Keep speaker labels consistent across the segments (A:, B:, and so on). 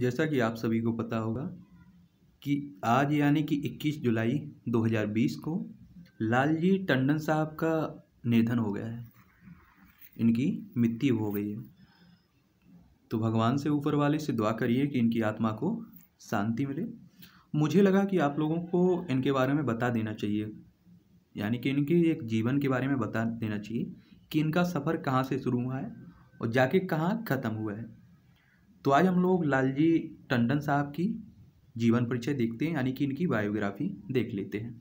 A: जैसा कि आप सभी को पता होगा कि आज यानी कि 21 जुलाई 2020 को लालजी टंडन साहब का निधन हो गया है इनकी मृत्यु हो गई है तो भगवान से ऊपर वाले से दुआ करिए कि इनकी आत्मा को शांति मिले मुझे लगा कि आप लोगों को इनके बारे में बता देना चाहिए यानी कि इनके एक जीवन के बारे में बता देना चाहिए कि इनका सफ़र कहाँ से शुरू हुआ है और जाके कहाँ ख़त्म हुआ है तो आज हम लोग लालजी टंडन साहब की जीवन परिचय देखते हैं यानी कि इनकी बायोग्राफी देख लेते हैं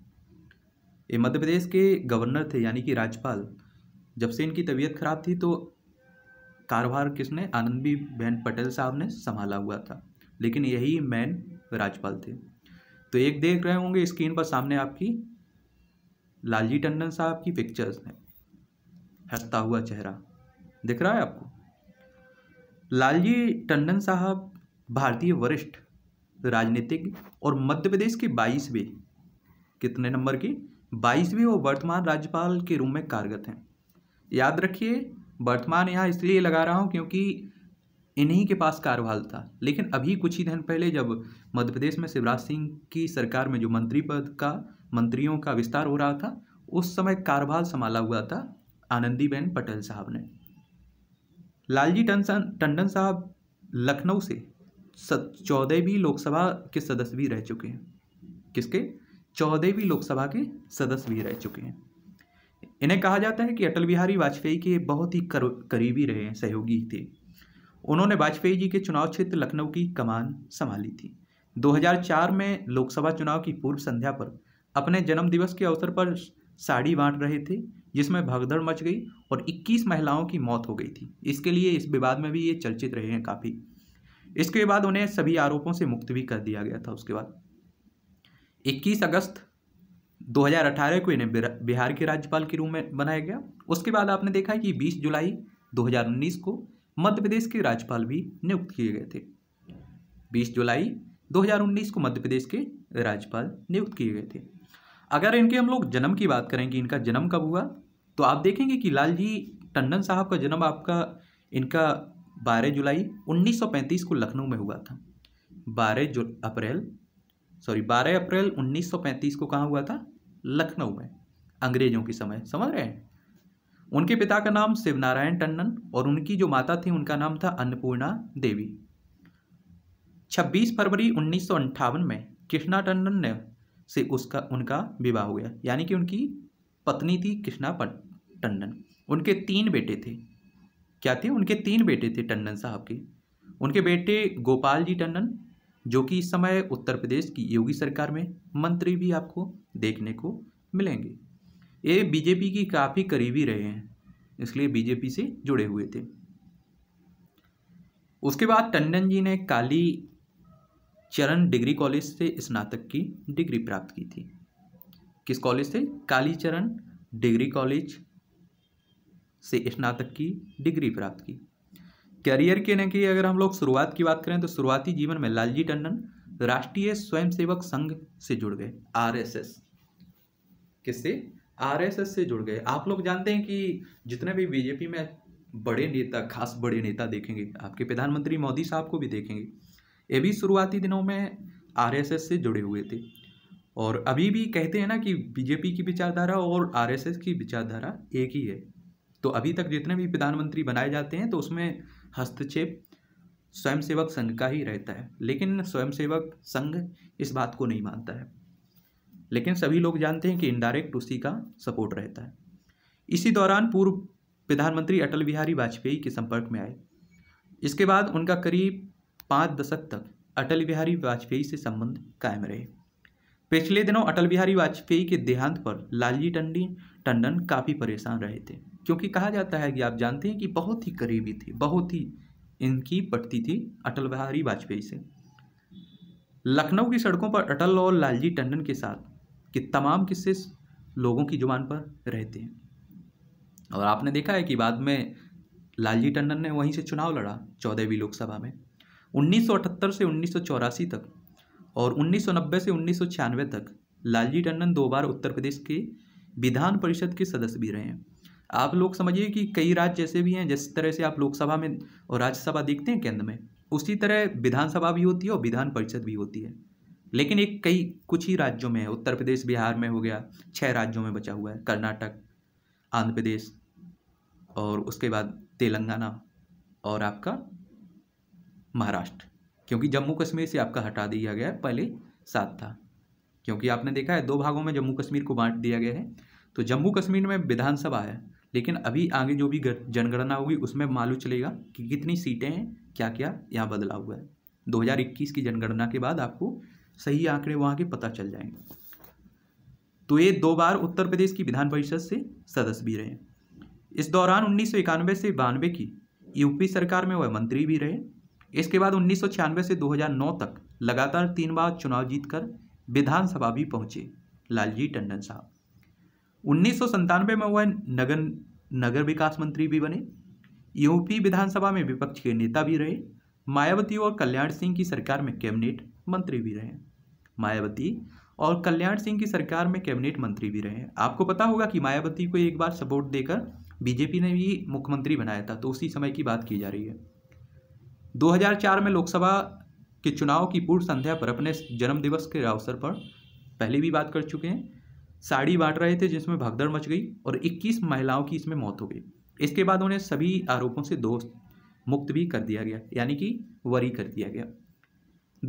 A: ये मध्य प्रदेश के गवर्नर थे यानी कि राज्यपाल जब से इनकी तबीयत खराब थी तो कारभार किसने आनंदी बहन पटेल साहब ने संभाला हुआ था लेकिन यही मैन राज्यपाल थे तो एक देख रहे होंगे स्क्रीन पर सामने आपकी लालजी टंडन साहब की पिक्चर्स हैं हंसता हुआ चेहरा दिख रहा है आपको लालजी टंडन साहब भारतीय वरिष्ठ राजनीतिज्ञ और मध्य प्रदेश के बाईसवें कितने नंबर की बाईसवें और वर्तमान राज्यपाल के रूप में कार्यरत हैं याद रखिए वर्तमान यहाँ इसलिए लगा रहा हूँ क्योंकि इन्हीं के पास कार्यभाल था लेकिन अभी कुछ ही दिन पहले जब मध्य प्रदेश में शिवराज सिंह की सरकार में जो मंत्री पद का मंत्रियों का विस्तार हो रहा था उस समय कार्यभार संभाला हुआ था आनंदीबेन पटेल साहब ने लालजी टंडन साहब लखनऊ से चौदहवीं लोकसभा के सदस्य भी रह चुके हैं किसके चौदहवीं लोकसभा के सदस्य भी रह चुके हैं इन्हें कहा जाता है कि अटल बिहारी वाजपेयी के बहुत ही करीबी रहे हैं सहयोगी थे उन्होंने वाजपेयी जी के चुनाव क्षेत्र लखनऊ की कमान संभाली थी 2004 में लोकसभा चुनाव की पूर्व संध्या पर अपने जन्मदिवस के अवसर पर साड़ी बांट रहे थे जिसमें भगदड़ मच गई और 21 महिलाओं की मौत हो गई थी इसके लिए इस विवाद में भी ये चर्चित रहे हैं काफ़ी इसके बाद उन्हें सभी आरोपों से मुक्त भी कर दिया गया था उसके बाद 21 अगस्त 2018 को इन्हें बिहार के राज्यपाल के रूप में बनाया गया उसके बाद आपने देखा कि 20 जुलाई 2019 को मध्य प्रदेश के राज्यपाल भी नियुक्त किए गए थे 20 जुलाई 2019 को मध्य प्रदेश के राज्यपाल नियुक्त किए गए थे अगर इनके हम लोग जन्म की बात करें कि इनका जन्म कब हुआ तो आप देखेंगे कि लाल जी टंडन साहब का जन्म आपका इनका 12 जुलाई 1935 को लखनऊ में हुआ था 12 जु अप्रैल सॉरी 12 अप्रैल 1935 को कहाँ हुआ था लखनऊ में अंग्रेजों के समय समझ रहे हैं उनके पिता का नाम शिवनारायण टंडन और उनकी जो माता थी उनका नाम था अन्नपूर्णा देवी 26 फरवरी उन्नीस में कृष्णा टंडन ने से उसका उनका विवाह हो गया यानी कि उनकी पत्नी थी कृष्णा टंडन उनके तीन बेटे थे क्या थे उनके तीन बेटे थे टंडन साहब के उनके बेटे गोपाल जी टंडन जो कि इस समय उत्तर प्रदेश की योगी सरकार में मंत्री भी आपको देखने को मिलेंगे ये बीजेपी की काफ़ी करीबी रहे हैं इसलिए बीजेपी से जुड़े हुए थे उसके बाद टंडन जी ने काली चरण डिग्री कॉलेज से स्नातक की डिग्री प्राप्त की थी किस कॉलेज से कालीचरण डिग्री कॉलेज से स्नातक की डिग्री प्राप्त की करियर के ने की अगर हम लोग शुरुआत की बात करें तो शुरुआती जीवन में लालजी टंडन राष्ट्रीय स्वयंसेवक संघ से जुड़ गए आरएसएस किससे आरएसएस से जुड़ गए आप लोग जानते हैं कि जितने भी बीजेपी में बड़े नेता खास बड़े नेता देखेंगे आपके प्रधानमंत्री मोदी साहब को भी देखेंगे ये भी शुरुआती दिनों में आरएसएस से जुड़े हुए थे और अभी भी कहते हैं ना कि बीजेपी की विचारधारा और आरएसएस की विचारधारा एक ही है तो अभी तक जितने भी प्रधानमंत्री बनाए जाते हैं तो उसमें हस्तक्षेप स्वयंसेवक संघ का ही रहता है लेकिन स्वयंसेवक संघ इस बात को नहीं मानता है लेकिन सभी लोग जानते हैं कि इनडायरेक्ट उसी का सपोर्ट रहता है इसी दौरान पूर्व प्रधानमंत्री अटल बिहारी वाजपेयी के संपर्क में आए इसके बाद उनका करीब पाँच दशक तक अटल बिहारी वाजपेयी से संबंध कायम रहे पिछले दिनों अटल बिहारी वाजपेयी के देहांत पर लालजी टंडी टंडन काफ़ी परेशान रहे थे क्योंकि कहा जाता है कि आप जानते हैं कि बहुत ही करीबी थी बहुत ही इनकी पटती थी अटल बिहारी वाजपेयी से लखनऊ की सड़कों पर अटल और लालजी टंडन के साथ के तमाम किस्से लोगों की जुबान पर रहते हैं और आपने देखा है कि बाद में लालजी टंडन ने वहीं से चुनाव लड़ा चौदहवीं लोकसभा में 1978 से उन्नीस तक और 1990 से उन्नीस तक लालजी टंडन दो बार उत्तर प्रदेश के विधान परिषद के सदस्य भी रहे हैं आप लोग समझिए कि कई राज्य जैसे भी हैं जिस तरह से आप लोकसभा में और राज्यसभा देखते हैं केंद्र में उसी तरह विधानसभा भी होती है और विधान परिषद भी होती है लेकिन एक कई कुछ ही राज्यों में है उत्तर प्रदेश बिहार में हो गया छः राज्यों में बचा हुआ है कर्नाटक आंध्र प्रदेश और उसके बाद तेलंगाना और आपका महाराष्ट्र क्योंकि जम्मू कश्मीर से आपका हटा दिया गया है पहले सात था क्योंकि आपने देखा है दो भागों में जम्मू कश्मीर को बांट दिया गया है तो जम्मू कश्मीर में विधानसभा है लेकिन अभी आगे जो भी जनगणना होगी उसमें मालूम चलेगा कि कितनी सीटें हैं क्या क्या यहाँ बदला हुआ है 2021 की जनगणना के बाद आपको सही आंकड़े वहाँ के पता चल जाएंगे तो ये दो बार उत्तर प्रदेश की विधान परिषद से सदस्य भी रहे इस दौरान उन्नीस से बानवे की यूपी सरकार में वह मंत्री भी रहे इसके बाद उन्नीस से 2009 तक लगातार तीन बार चुनाव जीतकर विधानसभा भी पहुंचे लालजी टंडन साहब उन्नीस में वह नगर नगर विकास मंत्री भी बने यूपी विधानसभा में विपक्ष के नेता भी रहे मायावती और कल्याण सिंह की सरकार में कैबिनेट मंत्री भी रहे मायावती और कल्याण सिंह की सरकार में कैबिनेट मंत्री भी रहे आपको पता होगा कि मायावती को एक बार सपोर्ट देकर बीजेपी ने भी मुख्यमंत्री बनाया था तो उसी समय की बात की जा रही है 2004 में लोकसभा के चुनाव की पूर्व संध्या पर अपने जन्मदिवस के अवसर पर पहले भी बात कर चुके हैं साड़ी बांट रहे थे जिसमें भगदड़ मच गई और 21 महिलाओं की इसमें मौत हो गई इसके बाद उन्हें सभी आरोपों से दोस्त मुक्त भी कर दिया गया यानी कि वरी कर दिया गया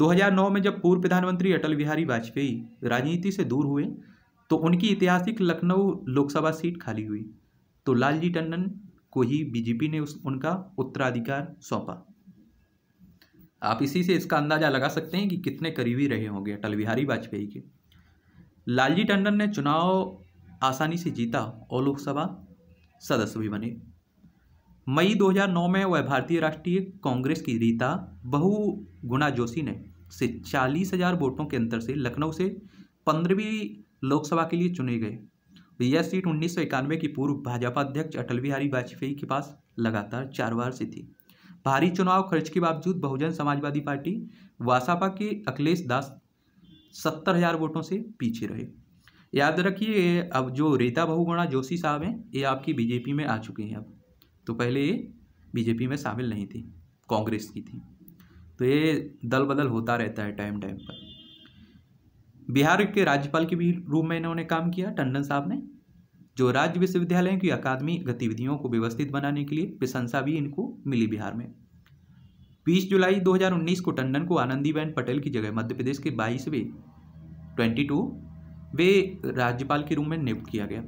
A: 2009 में जब पूर्व प्रधानमंत्री अटल बिहारी वाजपेयी राजनीति से दूर हुए तो उनकी ऐतिहासिक लखनऊ लोकसभा सीट खाली हुई तो लालजी टंडन को ही बीजेपी ने उस उनका उत्तराधिकार सौंपा आप इसी से इसका अंदाजा लगा सकते हैं कि कितने करीबी रहे होंगे अटल बिहारी वाजपेयी के लालजी टंडन ने चुनाव आसानी से जीता और लोकसभा सदस्य भी बने मई 2009 में वह भारतीय राष्ट्रीय कांग्रेस की रीता बहुगुणा जोशी ने से चालीस हजार वोटों के अंतर से लखनऊ से पंद्रहवीं लोकसभा के लिए चुने गए यह सीट उन्नीस की पूर्व भाजपा अध्यक्ष अटल बिहारी वाजपेयी के पास लगातार चार बार से थी भारी चुनाव खर्च के बावजूद बहुजन समाजवादी पार्टी वासापा के अखिलेश दास सत्तर हजार वोटों से पीछे रहे याद रखिए अब जो रेता बहुगुणा जोशी साहब हैं ये आपकी बीजेपी में आ चुके हैं अब तो पहले ये बीजेपी में शामिल नहीं थी कांग्रेस की थी तो ये दल बदल होता रहता है टाइम टाइम पर बिहार के राज्यपाल के भी रूप में इन्होंने काम किया टंडन साहब ने जो राज्य विश्वविद्यालयों की अकादमी गतिविधियों को व्यवस्थित बनाने के लिए प्रशंसा भी इनको मिली बिहार में 20 जुलाई 2019 को टंडन को आनंदीबेन पटेल की जगह मध्य प्रदेश के बाईसवें ट्वेंटी टू वे राज्यपाल के रूप में नियुक्त किया गया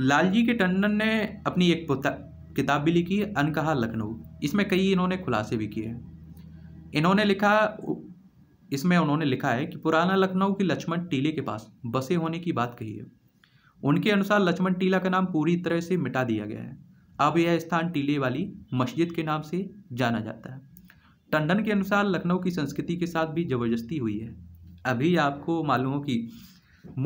A: लालजी के टंडन ने अपनी एक किताब भी लिखी है अनकहा लखनऊ इसमें कई इन्होंने खुलासे भी किए हैं इन्होंने लिखा इसमें उन्होंने लिखा है कि पुराना लखनऊ के लक्ष्मण टीले के पास बसे होने की बात कही है उनके अनुसार लक्ष्मण टीला का नाम पूरी तरह से मिटा दिया गया है अब यह स्थान टीले वाली मस्जिद के नाम से जाना जाता है टंडन के अनुसार लखनऊ की संस्कृति के साथ भी ज़बरदस्ती हुई है अभी आपको मालूम हो कि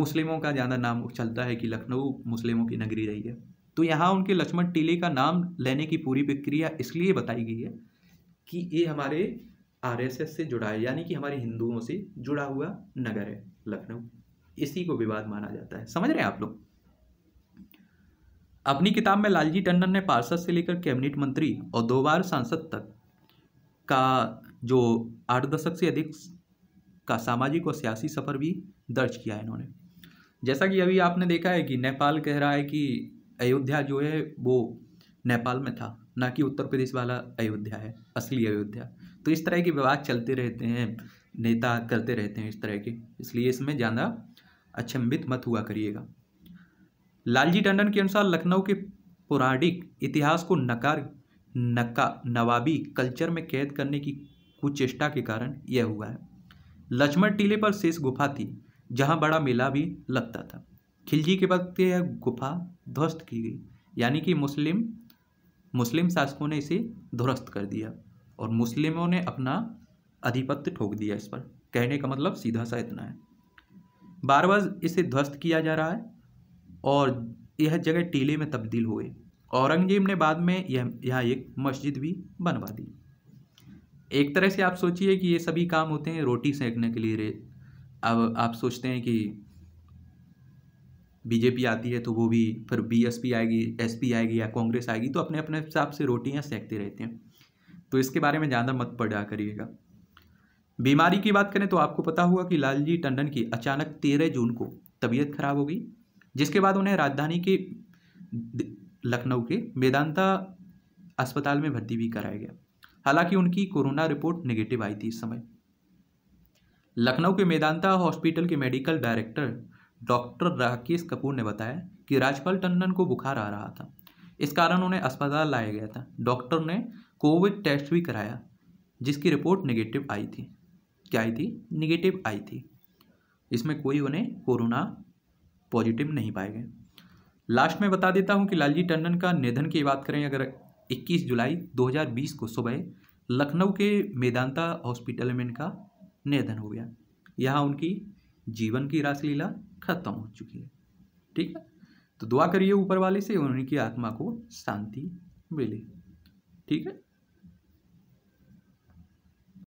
A: मुस्लिमों का ज़्यादा नाम चलता है कि लखनऊ मुस्लिमों की नगरी रही है तो यहाँ उनके लक्ष्मण टीले का नाम लेने की पूरी प्रक्रिया इसलिए बताई गई है कि ये हमारे आरएसएस से जुड़ा है यानी कि हमारे हिंदुओं से जुड़ा हुआ नगर है लखनऊ इसी को विवाद माना जाता है समझ रहे हैं आप लोग अपनी किताब में लालजी टंडन ने पार्षद से लेकर कैबिनेट मंत्री और दो बार सांसद तक का जो आठ दशक से अधिक का सामाजिक और सियासी सफ़र भी दर्ज किया है इन्होंने जैसा कि अभी आपने देखा है कि नेपाल कह रहा है कि अयोध्या जो है वो नेपाल में था ना कि उत्तर प्रदेश वाला अयोध्या है असली अयोध्या तो इस तरह के विवाद चलते रहते हैं नेता करते रहते हैं इस तरह के इसलिए इसमें ज़्यादा अचंभित मत हुआ करिएगा लालजी टंडन के अनुसार लखनऊ के पौराणिक इतिहास को नकार नका नवाबी कल्चर में कैद करने की कुचेष्टा के कारण यह हुआ है लक्ष्मण टीले पर शेष गुफा थी जहां बड़ा मेला भी लगता था खिलजी के वक्त यह गुफा ध्वस्त की गई यानी कि मुस्लिम मुस्लिम शासकों ने इसे ध्वस्त कर दिया और मुस्लिमों ने अपना अधिपत्य ठोक दिया इस पर कहने का मतलब सीधा सा इतना है बार बार इसे ध्वस्त किया जा रहा है और यह जगह टीले में तब्दील हुए औरंगजेब ने बाद में यह यहाँ एक मस्जिद भी बनवा दी एक तरह से आप सोचिए कि ये सभी काम होते हैं रोटी सेकने के लिए अब आप सोचते हैं कि बीजेपी आती है तो वो भी फिर बीएसपी आएगी एसपी आएगी या कांग्रेस आएगी तो अपने अपने हिसाब से रोटियां सेकते रहते हैं तो इसके बारे में ज़्यादा मत पड़ा करिएगा बीमारी की बात करें तो आपको पता हुआ कि लालजी टंडन की अचानक तेरह जून को तबीयत खराब हो गई जिसके बाद उन्हें राजधानी के लखनऊ के मेदांता अस्पताल में भर्ती भी कराया गया हालांकि उनकी कोरोना रिपोर्ट नेगेटिव आई थी इस समय लखनऊ के मेदांता हॉस्पिटल के medical director doctor Rakesh Kapoor ने बताया कि राजपाल टंडन को बुखार आ रहा था इस कारण उन्हें अस्पताल लाया गया था डॉक्टर ने कोविड टेस्ट भी कराया जिसकी रिपोर्ट निगेटिव आई थी क्या आई थी निगेटिव आई थी इसमें कोई उन्हें कोरोना पॉजिटिव नहीं पाए गए लास्ट में बता देता हूँ कि लालजी टंडन का निधन की बात करें अगर 21 जुलाई 2020 को सुबह लखनऊ के मेदांता हॉस्पिटल में इनका निधन हो गया यहाँ उनकी जीवन की रासलीला खत्म हो चुकी है ठीक है तो दुआ करिए ऊपर वाले से उनकी आत्मा को शांति मिले ठीक है